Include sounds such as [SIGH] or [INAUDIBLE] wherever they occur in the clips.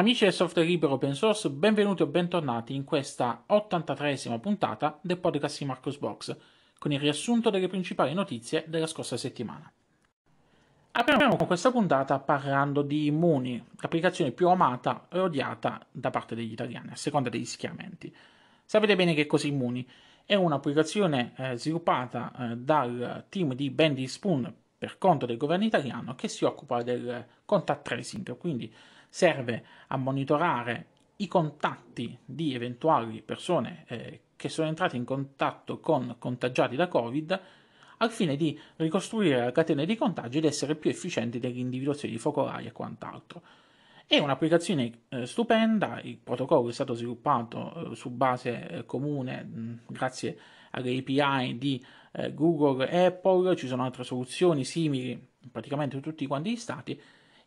Amici del software libero open source, benvenuti o bentornati in questa 83esima puntata del podcast di Marcosbox, con il riassunto delle principali notizie della scorsa settimana. Apriamo questa puntata parlando di Muni, l'applicazione più amata e odiata da parte degli italiani, a seconda degli schieramenti. Sapete bene che cos'è Muni? È un'applicazione eh, sviluppata eh, dal team di Bandy Spoon per conto del governo italiano che si occupa del contact tracing, quindi serve a monitorare i contatti di eventuali persone eh, che sono entrate in contatto con contagiati da Covid al fine di ricostruire la catena di contagio ed essere più efficienti nell'individuazione di focolai e quant'altro. È un'applicazione eh, stupenda, il protocollo è stato sviluppato eh, su base eh, comune mh, grazie alle API di eh, Google e Apple, ci sono altre soluzioni simili praticamente in tutti quanti gli stati,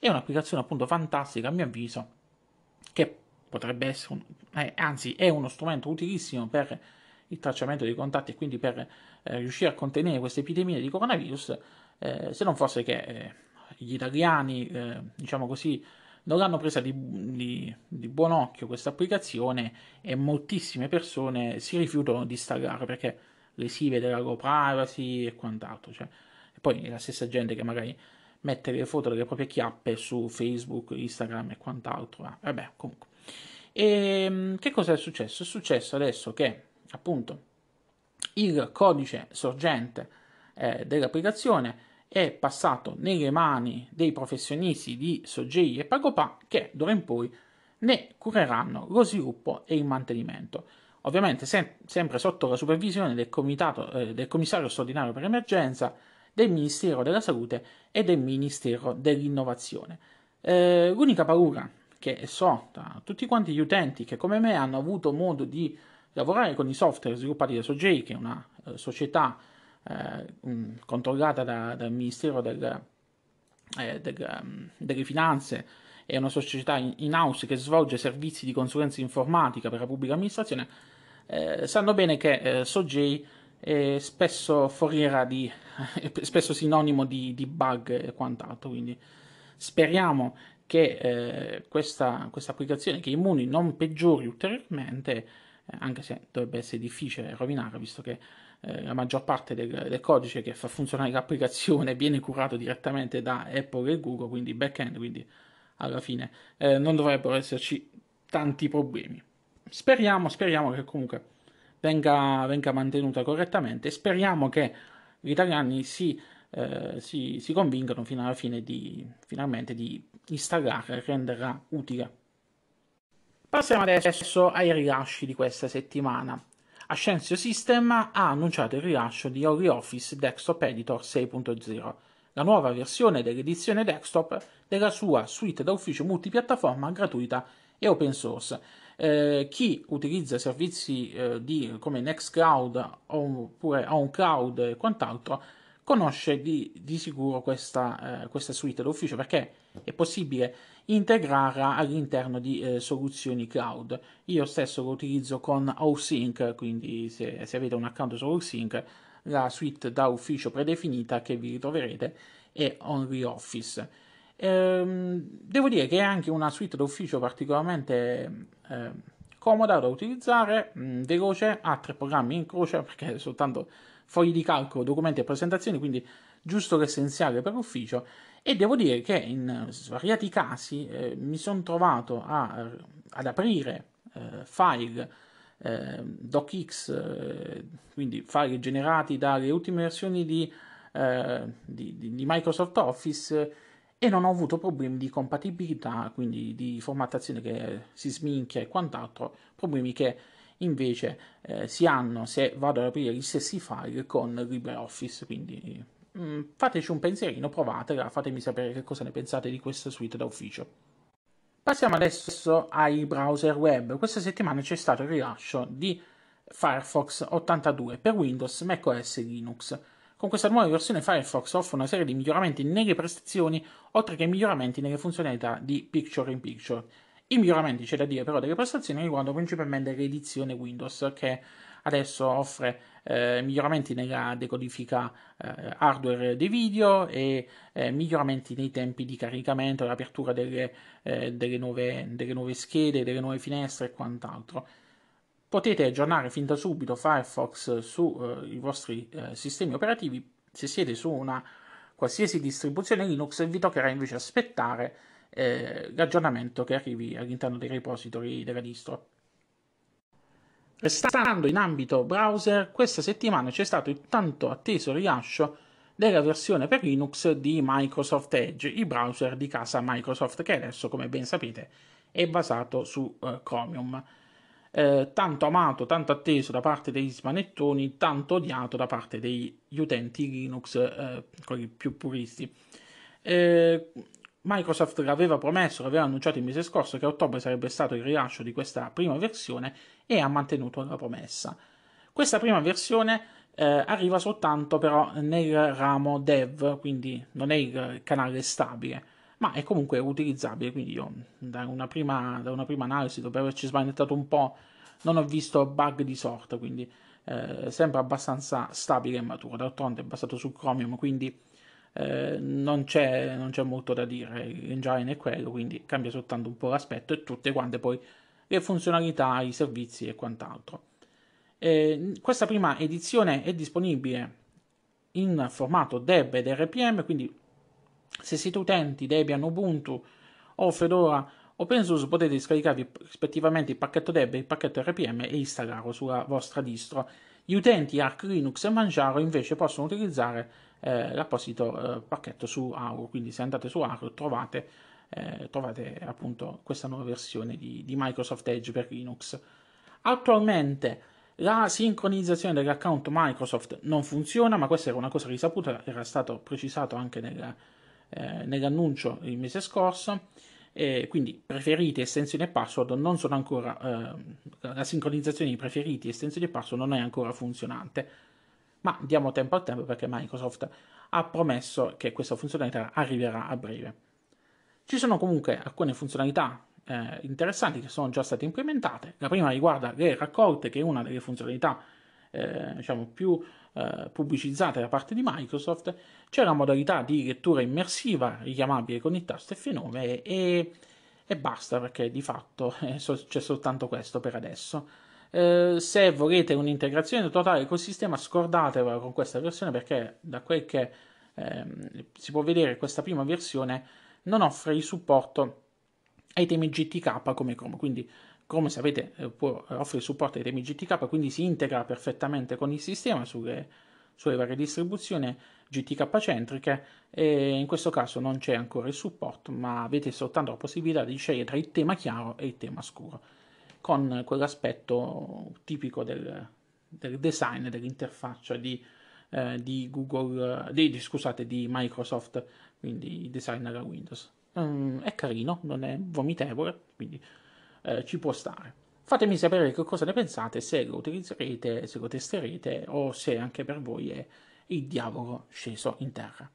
è un'applicazione appunto fantastica a mio avviso, che potrebbe essere, un, eh, anzi è uno strumento utilissimo per il tracciamento dei contatti e quindi per eh, riuscire a contenere questa epidemia di coronavirus, eh, se non fosse che eh, gli italiani, eh, diciamo così, non l'hanno presa di, di, di buon occhio questa applicazione e moltissime persone si rifiutano di installare perché lesive della loro privacy e quant'altro. Cioè. E poi la stessa gente che magari mettere le foto delle proprie chiappe su Facebook, Instagram e quant'altro. Eh. vabbè, comunque. E ehm, che cosa è successo? È successo adesso che appunto il codice sorgente eh, dell'applicazione è passato nelle mani dei professionisti di Sogei e Pagopà che d'ora in poi ne cureranno lo sviluppo e il mantenimento. Ovviamente sem- sempre sotto la supervisione del, comitato, eh, del commissario straordinario per emergenza del Ministero della Salute e del Ministero dell'Innovazione. Eh, l'unica paura che so da tutti quanti gli utenti che come me hanno avuto modo di lavorare con i software sviluppati da Sogei, che è una eh, società eh, controllata da, dal Ministero del, eh, del, um, delle Finanze è una società in house che svolge servizi di consulenza informatica per la pubblica amministrazione, eh, sanno bene che eh, Sogei eh, spesso foriera di, [LAUGHS] spesso sinonimo di, di, bug e quant'altro, quindi speriamo che eh, questa, questa, applicazione, che Immuni non peggiori ulteriormente, eh, anche se dovrebbe essere difficile rovinare, visto che eh, la maggior parte del, del, codice che fa funzionare l'applicazione [LAUGHS] viene curato direttamente da Apple e Google, quindi back-end, quindi alla fine eh, non dovrebbero esserci tanti problemi. Speriamo, speriamo che comunque venga, venga mantenuta correttamente. Speriamo che gli italiani si, eh, si, si convincano fino alla fine di, finalmente di installare e renderla utile. Passiamo adesso ai rilasci di questa settimana. Ascensio System ha annunciato il rilascio di OriOffice Desktop Editor 6.0, la nuova versione dell'edizione desktop della sua suite d'ufficio multipiattaforma gratuita e open source, eh, chi utilizza servizi eh, di, come Nextcloud oppure OnCloud e quant'altro conosce di, di sicuro questa, eh, questa, suite d'ufficio perché è possibile integrarla all'interno di eh, soluzioni cloud. Io stesso lo utilizzo con OSync, quindi se, se avete un account su OSync la suite da ufficio predefinita che vi ritroverete è OnlyOffice Ehm, devo dire che è anche una suite d'ufficio particolarmente eh, comoda da utilizzare, mh, mm, veloce, ha tre programmi in croce perché è soltanto fogli di calcolo, documenti e presentazioni, quindi giusto l'essenziale per l'ufficio e devo dire che in eh, svariati casi eh, mi sono trovato a, eh, ad aprire eh, file ehm, eh, docx, quindi file generati dalle ultime versioni di, eh, di, di Microsoft Office e non ho avuto problemi di compatibilità, quindi di formattazione che si sminchia e quant'altro, problemi che invece eh, si hanno se vado ad aprire gli stessi file con LibreOffice, quindi mh, mm, fateci un pensierino, provatela, fatemi sapere che cosa ne pensate di questa suite d'ufficio. Passiamo adesso ai browser web. Questa settimana c'è stato il rilascio di Firefox 82 per Windows, macOS e Linux. Con questa nuova versione Firefox offre una serie di miglioramenti nelle prestazioni, oltre che miglioramenti nelle funzionalità di Picture in Picture. I miglioramenti, c'è da dire, però, delle prestazioni riguardano principalmente l'edizione Windows, che adesso offre eh, miglioramenti nella decodifica eh, hardware dei video e eh, miglioramenti nei tempi di caricamento, l'apertura delle, eh, delle, nuove, delle nuove schede, delle nuove finestre e quant'altro. Potete aggiornare fin da subito Firefox sui eh, vostri eh, sistemi operativi se siete su una qualsiasi distribuzione Linux vi toccherà invece aspettare eh, l'aggiornamento che arrivi all'interno dei repository della distro. Restando in ambito browser, questa settimana c'è stato il tanto atteso rilascio della versione per Linux di Microsoft Edge, il browser di casa Microsoft che adesso, come ben sapete, è basato su eh, Chromium. Eh, tanto amato, tanto atteso da parte degli smanettoni, tanto odiato da parte degli utenti Linux, eh, quelli più puristi. Eh, Microsoft aveva promesso, l'aveva annunciato il mese scorso, che a ottobre sarebbe stato il rilascio di questa prima versione e ha mantenuto la promessa. Questa prima versione eh, arriva soltanto però nel ramo dev, quindi non è il canale stabile ma è comunque utilizzabile, quindi io da una prima, da una prima analisi, dopo averci sbagliato un po', non ho visto bug di sorta, quindi eh, sembra abbastanza stabile e maturo, d'altronde è basato su Chromium, quindi eh, non, c'è, non, c'è, molto da dire, l'engine è quello, quindi cambia soltanto un po' l'aspetto e tutte quante poi le funzionalità, i servizi e quant'altro. Eh, questa prima edizione è disponibile in formato DEB ed RPM, quindi se siete utenti Debian Ubuntu o Fedora OpenSUSE potete scaricarvi rispettivamente il pacchetto Debian e il pacchetto RPM e installarlo sulla vostra distro. Gli utenti Arch Linux e Manjaro invece possono utilizzare eh, l'apposito eh, pacchetto su Auro, quindi se andate su Auro trovate, eh, trovate appunto questa nuova versione di, di Microsoft Edge per Linux. Attualmente la sincronizzazione dell'account Microsoft non funziona, ma questa era una cosa risaputa, era stato precisato anche nella eh, nell'annuncio il mese scorso. Eh, quindi preferiti, estensioni e password non sono ancora eh, la sincronizzazione di preferiti, estensioni e password non è ancora funzionante. Ma diamo tempo al tempo perché Microsoft ha promesso che questa funzionalità arriverà a breve. Ci sono comunque alcune funzionalità eh, interessanti che sono già state implementate. La prima riguarda le raccolte, che è una delle funzionalità eh, diciamo, più eh, pubblicizzate da parte di Microsoft, c'è la modalità di lettura immersiva richiamabile con il tasto F9 e, e, e basta perché di fatto eh, so, c'è soltanto questo per adesso. Eh, se volete un'integrazione totale col sistema scordatevela con questa versione perché da quel che ehm, si può vedere questa prima versione non offre il supporto ai temi GTK come Chrome, quindi come sapete eh, può, offre il supporto ai temi GTK, quindi si integra perfettamente con il sistema sulle, sulle varie distribuzioni GTK centriche e in questo caso non c'è ancora il supporto, ma avete soltanto la possibilità di scegliere tra il tema chiaro e il tema scuro, con quell'aspetto tipico del, del design dell'interfaccia di, eh, di, Google, di, scusate, di Microsoft, quindi il design alla Windows. Mm, è carino, non è vomitevole, quindi eh, ci può stare. Fatemi sapere che cosa ne pensate, se lo utilizzerete, se lo testerete o se anche per voi è il diavolo sceso in terra.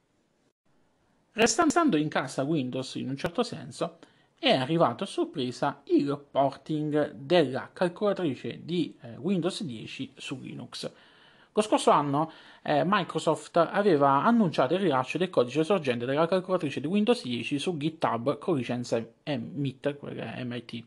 Restando in casa Windows in un certo senso, è arrivato a sorpresa il porting della calcolatrice di eh, Windows 10 su Linux. Lo scorso anno eh, Microsoft aveva annunciato il rilascio del codice sorgente della calcolatrice di Windows 10 su GitHub con licenza MIT, quella MIT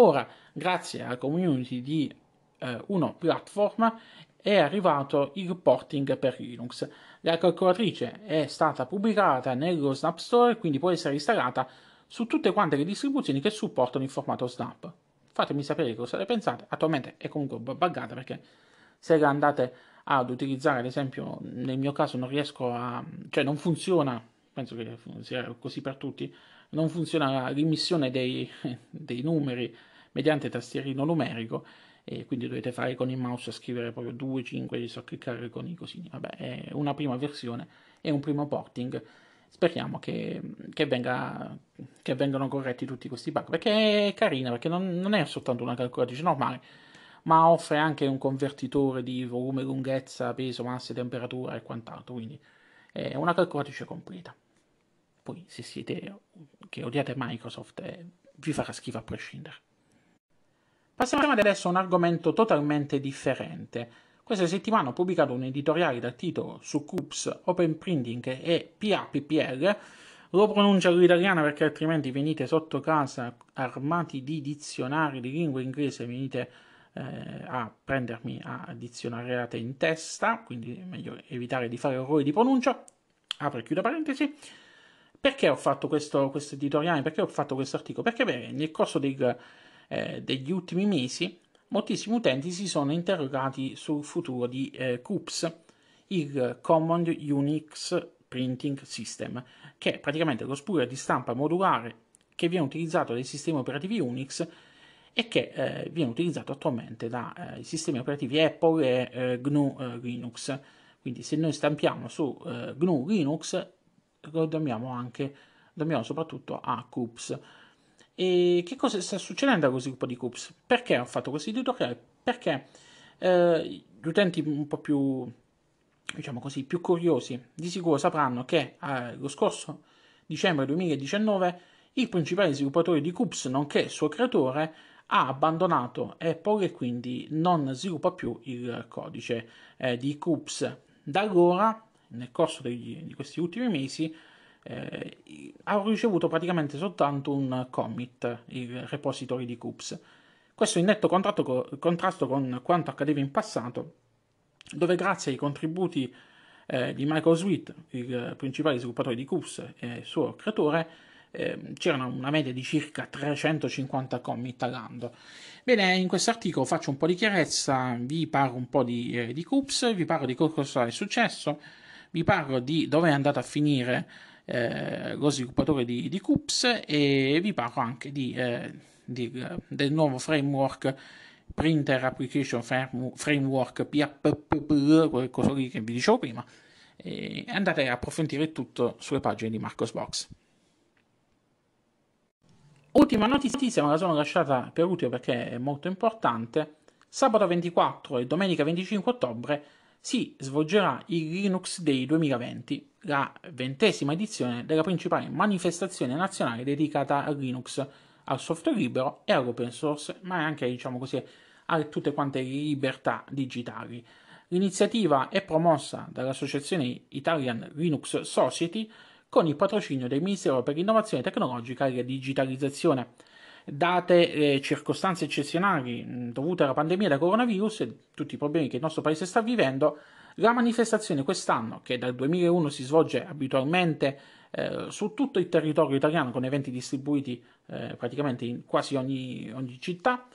Ora, grazie alla community di eh, Uno Platform, è arrivato il porting per Linux. La calcolatrice è stata pubblicata nello Snap Store, quindi può essere installata su tutte quante le distribuzioni che supportano il formato Snap. Fatemi sapere cosa ne pensate, attualmente è comunque buggata perché se la andate ad utilizzare, ad esempio nel mio caso non riesco a... cioè non funziona, penso che sia così per tutti, non funziona la rimissione dei, dei numeri mediante tastierino numerico e quindi dovete fare con il mouse a scrivere proprio 2, 5, so cliccare con i cosini. Vabbè, è una prima versione e un primo porting. Speriamo che, che, venga, che, vengano corretti tutti questi bug, perché è carina, perché non, non, è soltanto una calcolatrice normale, ma offre anche un convertitore di volume, lunghezza, peso, massa, temperatura e quant'altro, quindi è una calcolatrice completa. Poi se siete che odiate Microsoft e eh, vi farà schifo a prescindere. Passiamo adesso a un argomento totalmente differente. Questa settimana ho pubblicato un editoriale dal titolo su CUPS, Open Printing e PAPPL. Lo pronuncio all'italiana perché altrimenti venite sotto casa armati di dizionari di lingua inglese, e venite eh, a prendermi a dizionariate in testa, quindi è meglio evitare di fare errori di pronuncia. Apro e chiudo parentesi. Perché ho fatto questo, questo editoriale? Perché ho fatto questo articolo? Perché beh, nel corso dei, eh, degli ultimi mesi moltissimi utenti si sono interrogati sul futuro di eh, CUPS, il Common Unix Printing System, che è praticamente lo spooler di stampa modulare che viene utilizzato dai sistemi operativi Unix e che eh, viene utilizzato attualmente dai eh, sistemi operativi Apple e eh, GNU eh, Linux. Quindi se noi stampiamo su eh, GNU Linux lo dobbiamo anche, dobbiamo soprattutto a Coops. E che cosa sta succedendo a questo gruppo di Coops? Perché ho fatto questi tutorial? Perché eh, gli utenti un po' più, diciamo così, più curiosi di sicuro sapranno che eh, lo scorso dicembre 2019 il principale sviluppatore di Coops, nonché suo creatore, ha abbandonato Apple e quindi non sviluppa più il codice eh, di Coops. Da allora nel corso degli, di questi ultimi mesi eh, ha ricevuto praticamente soltanto un commit, il repository di Coops. Questo in netto contrasto con quanto accadeva in passato, dove grazie ai contributi eh, di Michael Sweet, il principale sviluppatore di Coops e suo creatore, eh, c'era una media di circa 350 commit all'anno. Bene, in questo articolo faccio un po' di chiarezza, vi parlo un po' di, eh, di Coops, vi parlo di cosa è successo, vi parlo di dove è andato a finire eh, lo sviluppatore di, di Cups e vi parlo anche di, eh, di, eh, del nuovo framework Printer Application Framework PAPP, quel coso lì che vi dicevo prima. E andate a approfondire tutto sulle pagine di Marcosbox. Ultima notizia, me la sono lasciata per ultimo perché è molto importante. Sabato 24 e domenica 25 ottobre si svolgerà il Linux Day 2020, la ventesima edizione della principale manifestazione nazionale dedicata a Linux, al software libero e all'open source, ma anche diciamo così, a tutte quante le libertà digitali. L'iniziativa è promossa dall'associazione Italian Linux Society con il patrocinio del Ministero per l'innovazione tecnologica e la digitalizzazione date eh, circostanze eccezionali mm, dovute alla pandemia da coronavirus e tutti i problemi che il nostro paese sta vivendo, la manifestazione quest'anno, che dal 2001 si svolge abitualmente eh, su tutto il territorio italiano con eventi distribuiti eh, praticamente in quasi ogni, ogni città,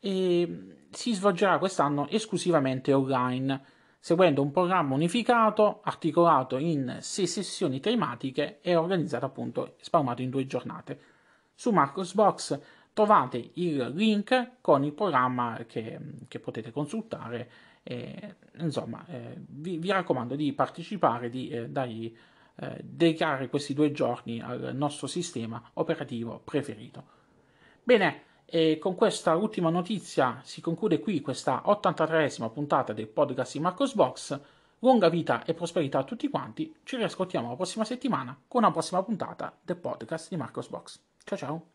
si svolgerà quest'anno esclusivamente online, seguendo un programma unificato, articolato in sei sessioni tematiche e organizzato appunto spalmato in due giornate su Marcosbox trovate il link con il programma che, che potete consultare. E, insomma, eh, vi, vi, raccomando di partecipare, di eh, dargli, eh, dedicare questi due giorni al nostro sistema operativo preferito. Bene, e con questa ultima notizia si conclude qui questa 83esima puntata del podcast di Marcosbox. Lunga vita e prosperità a tutti quanti. Ci riascoltiamo la prossima settimana con una prossima puntata del podcast di Marcosbox. Tchau, tchau.